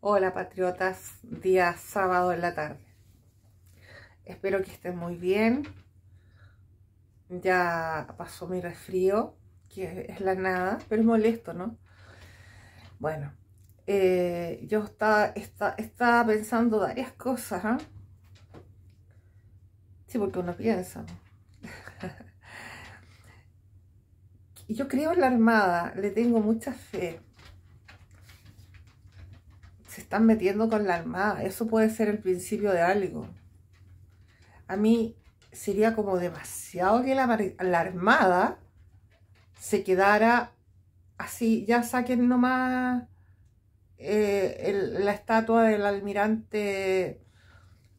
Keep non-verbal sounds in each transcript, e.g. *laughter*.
Hola patriotas, día sábado en la tarde. Espero que estén muy bien. Ya pasó mi resfrío, que es la nada, pero es molesto, ¿no? Bueno, eh, yo estaba, está, está pensando varias cosas. ¿eh? Sí, porque uno piensa. *laughs* yo creo en la Armada, le tengo mucha fe se están metiendo con la Armada. Eso puede ser el principio de algo. A mí sería como demasiado que la, Armada se quedara así, ya saquen nomás eh, la estatua del almirante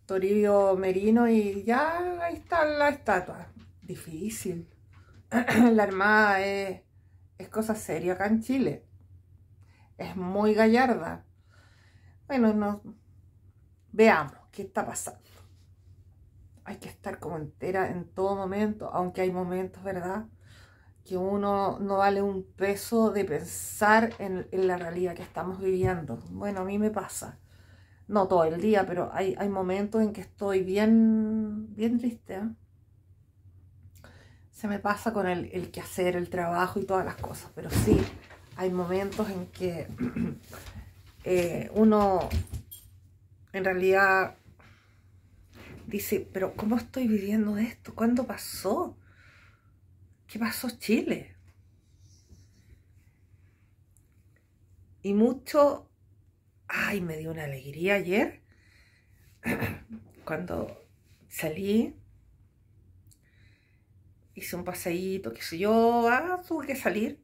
Toribio Merino y ya ahí está la estatua. Difícil. *clears throat* la Armada es, es cosa seria acá en Chile. Es muy gallarda. Bueno, veamos qué está pasando. Hay que estar como entera en todo momento, aunque hay momentos, ¿verdad? Que uno no vale un peso de pensar en, la realidad que estamos viviendo. Bueno, a mí me pasa. No todo el día, pero hay, hay momentos en que estoy bien, bien triste. ¿eh? se me pasa con el, el, quehacer, el trabajo y todas las cosas, pero sí, hay momentos en que *clears throat* Eh, uno en realidad dice, pero ¿cómo estoy viviendo esto? ¿Cuándo pasó? ¿Qué pasó Chile? Y mucho, ay, me dio una alegría ayer *clears throat* cuando salí, hice un paseíto, qué sé yo, ah, tuve que salir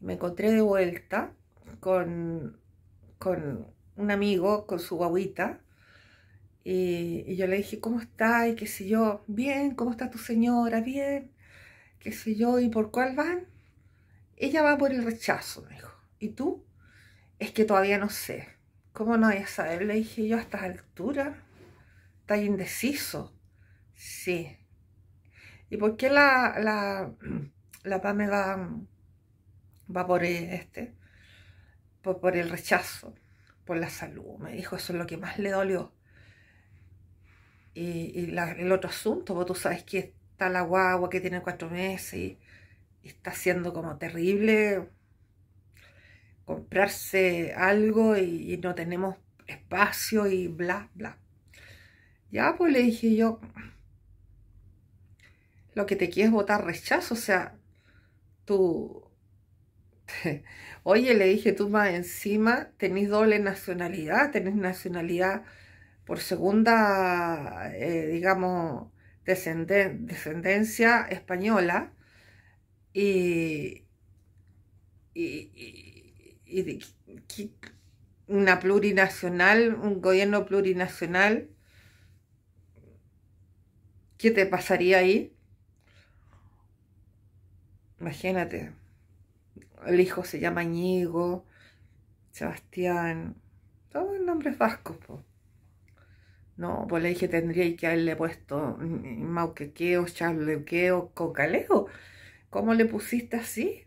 y me encontré de vuelta con con un amigo, con su guaguita, y, yo le dije, ¿cómo está? Y qué sé yo, bien, ¿cómo está tu señora? Bien, qué sé yo, ¿y por cuál van? Ella va por el rechazo, me dijo. ¿Y tú? Es que todavía no sé. ¿Cómo no voy a saber? Le dije yo, a estas alturas, está indeciso. Sí. ¿Y por qué la, la, *clears throat* la va por este? Por, por el rechazo por la salud. Me dijo, eso es lo que más le dolió. Y, el otro asunto, vos tú sabes que está la guagua que tiene cuatro meses y, está siendo como terrible comprarse algo y, no tenemos espacio y bla, bla. Ya, pues le dije yo, lo que te quieres votar rechazo, o sea, tú *laughs* Oye, le dije, tú más encima tenés doble nacionalidad, tenés nacionalidad por segunda, eh, digamos, descendencia española y, y, una plurinacional, un gobierno plurinacional. ¿Qué te pasaría ahí? Imagínate el hijo se llama Ñigo, Sebastián, todos nombres vascos. Po. No, pues le dije, tendríais que haberle puesto mauquequeo, charlequeo, cocaleo. ¿Cómo le pusiste así?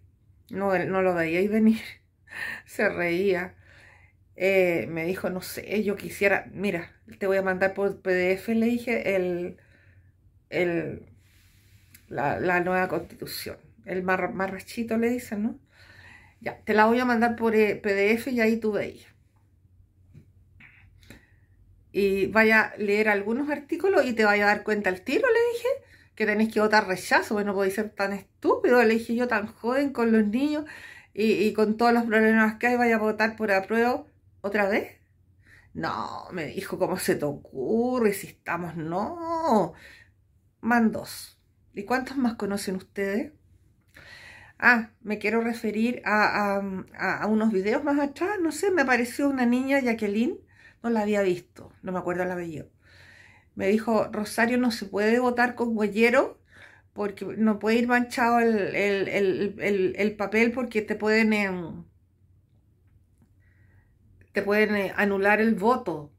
No, no lo veíais venir. *laughs* se reía. Eh, me dijo, no sé, yo quisiera, mira, te voy a mandar por PDF, le dije, el, el, la, nueva constitución. El marrachito le dicen, ¿no? Ya, te la voy a mandar por eh, PDF y ahí tú veis. Y vaya a leer algunos artículos y te vaya a dar cuenta el tiro, le dije, que tenéis que votar rechazo, que pues no podéis ser tan estúpido, le dije yo tan joven con los niños y, con todos los problemas que hay, vaya a votar por apruebo otra vez. No, me dijo, ¿cómo se te ocurre si estamos? No, Mandos. ¿Y cuántos más conocen ustedes? Ah, me quiero referir a, a, a, unos videos más atrás, no sé, me apareció una niña, Jacqueline, no la había visto, no me acuerdo la apellido. Me dijo, Rosario no se puede votar con huellero porque no puede ir manchado el, el, el, papel porque te pueden, em, te pueden eh, anular el voto.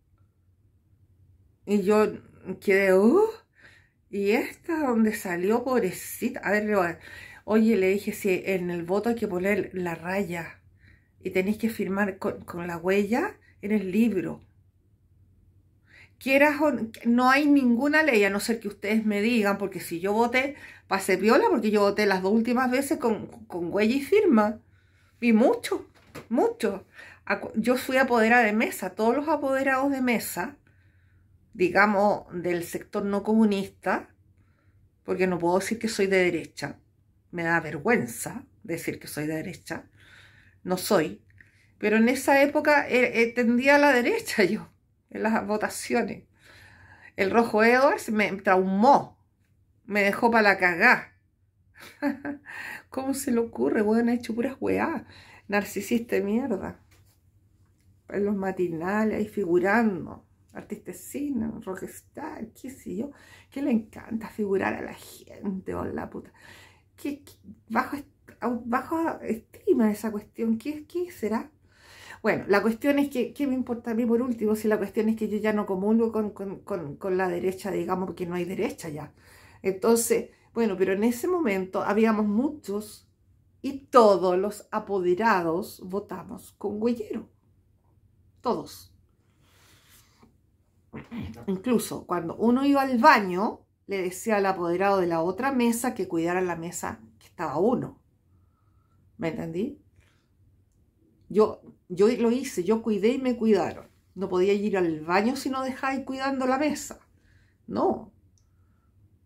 Y yo quedé, uh, y esta donde salió, pobrecita, a ver, Oye, le dije, si en el voto hay que poner la raya y tenéis que firmar con, la huella en el libro. Quieras no, hay ninguna ley, a no ser que ustedes me digan, porque si yo voté, pasé viola, porque yo voté las dos últimas veces con, con huella y firma. Y mucho, mucho. Yo fui apoderada de mesa, todos los apoderados de mesa, digamos, del sector no comunista, porque no puedo decir que soy de derecha, me da vergüenza decir que soy de derecha, no soy, pero en esa época eh, eh, tendía a la derecha yo, en las votaciones. El rojo Edwards me traumó, me dejó para la cagá. *laughs* ¿Cómo se le ocurre? Bueno, he hecho puras weá, narcisista de mierda. En los matinales, ahí figurando, artistecina, rockstar, qué sé yo, que le encanta figurar a la gente, hola oh, la puta que, bajo, estima esa cuestión, ¿qué, qué será? Bueno, la cuestión es que, ¿qué me importa a mí por último? Si la cuestión es que yo ya no comulgo con, con la derecha, digamos, porque no hay derecha ya. Entonces, bueno, pero en ese momento habíamos muchos y todos los apoderados votamos con Güellero. Todos. Incluso cuando uno iba al baño, le decía al apoderado de la otra mesa que cuidara la mesa que estaba uno. ¿Me entendí? Yo, yo lo hice, yo cuidé y me cuidaron. No podía ir al baño si no dejáis cuidando la mesa. No.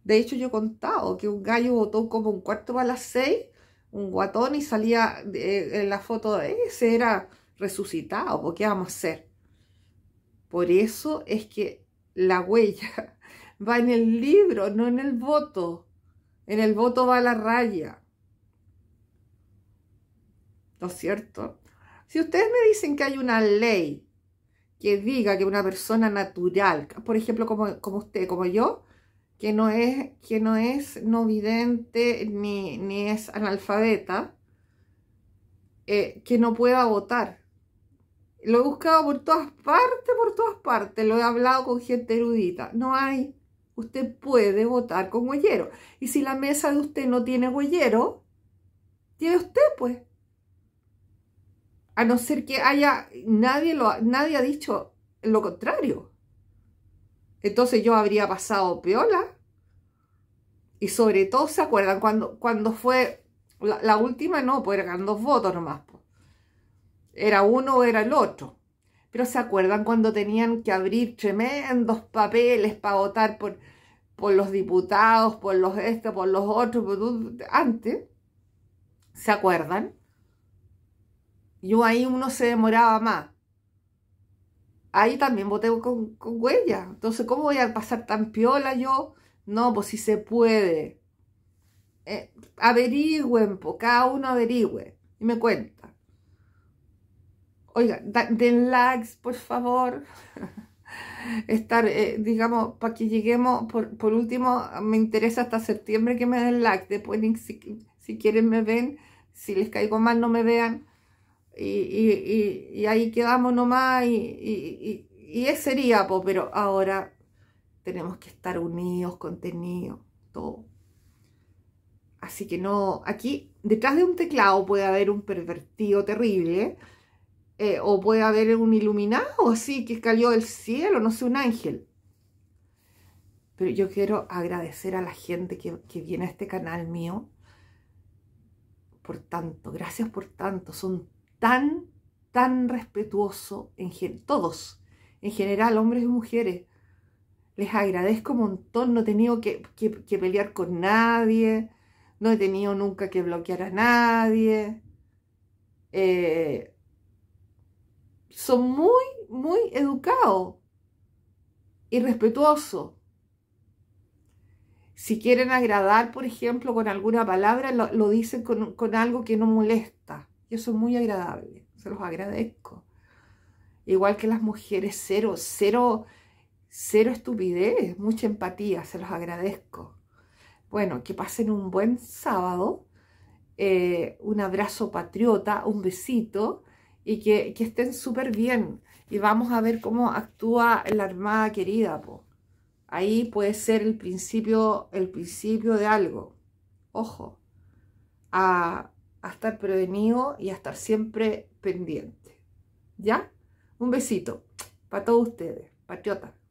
De hecho, yo he contado que un gallo votó como un cuarto a las seis, un guatón y salía eh, en la foto de ese, era resucitado, ¿por qué vamos a hacer? Por eso es que la huella va en el libro, no en el voto. En el voto va la raya. ¿No es cierto? Si ustedes me dicen que hay una ley que diga que una persona natural, por ejemplo, como, usted, como yo, que no es, que no, es no vidente ni, ni es analfabeta, eh, que no pueda votar. Lo he buscado por todas partes, por todas partes. Lo he hablado con gente erudita. No hay usted puede votar con huellero. Y si la mesa de usted no tiene huellero, tiene usted, pues. A no ser que haya, nadie, lo, nadie ha dicho lo contrario. Entonces yo habría pasado peola. Y sobre todo, ¿se acuerdan? Cuando, cuando fue la, última, no, pues eran dos votos nomás. Era uno o era el otro. Pero ¿se acuerdan cuando tenían que abrir tremendos papeles para votar por, por los diputados, por los estos, por los otros, antes? ¿Se acuerdan? Yo ahí uno se demoraba más. Ahí también voté con, con huella. Entonces, ¿cómo voy a pasar tan piola yo? No, pues si se puede. Eh, averigüen, cada uno averigüe y me cuenta. Oiga, den likes, por favor. *laughs* Estar, eh, digamos, para que lleguemos, por, último, me interesa hasta septiembre que me den likes. Después, si, quieren, me ven. Si les caigo mal, no me vean. Y, ahí quedamos nomás. Y, y ese sería, pero ahora tenemos que estar unidos, contenidos, todo. Así que no, aquí detrás de un teclado puede haber un pervertido terrible. ¿eh? Eh, o puede haber un iluminado, así que cayó del cielo, no sé, un ángel. Pero yo quiero agradecer a la gente que, viene a este canal mío por tanto, gracias por tanto, son tan, tan respetuosos, en todos, en general, hombres y mujeres. Les agradezco un montón, no he tenido que, pelear con nadie, no he tenido nunca que bloquear a nadie. Eh, son muy, muy educados y respetuosos. Si quieren agradar, por ejemplo, con alguna palabra, lo, dicen con, algo que no molesta. Y eso es muy agradable, se los agradezco. Igual que las mujeres, cero, cero, cero estupidez, mucha empatía, se los agradezco. Bueno, que pasen un buen sábado, eh, un abrazo patriota, un besito y que, estén súper bien. Y vamos a ver cómo actúa la Armada querida. Po. Ahí puede ser el principio, el principio de algo. Ojo, a, estar prevenido y a estar siempre pendiente. ¿Ya? Un besito para todos ustedes, patriotas.